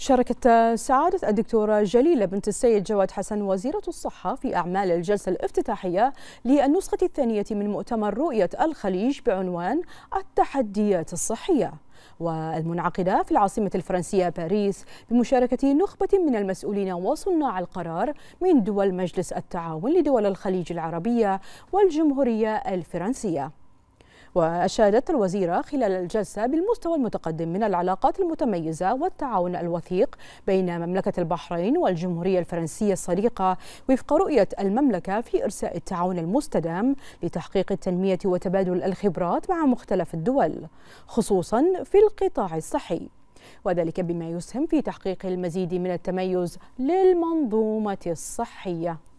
شاركت سعادة الدكتورة جليلة بنت السيد جواد حسن وزيرة الصحة في أعمال الجلسة الافتتاحية للنسخة الثانية من مؤتمر رؤية الخليج بعنوان التحديات الصحية والمنعقدة في العاصمة الفرنسية باريس بمشاركة نخبة من المسؤولين وصناع القرار من دول مجلس التعاون لدول الخليج العربية والجمهورية الفرنسية وأشادت الوزيرة خلال الجلسة بالمستوى المتقدم من العلاقات المتميزة والتعاون الوثيق بين مملكة البحرين والجمهورية الفرنسية الصديقة وفق رؤية المملكة في إرساء التعاون المستدام لتحقيق التنمية وتبادل الخبرات مع مختلف الدول خصوصا في القطاع الصحي وذلك بما يسهم في تحقيق المزيد من التميز للمنظومة الصحية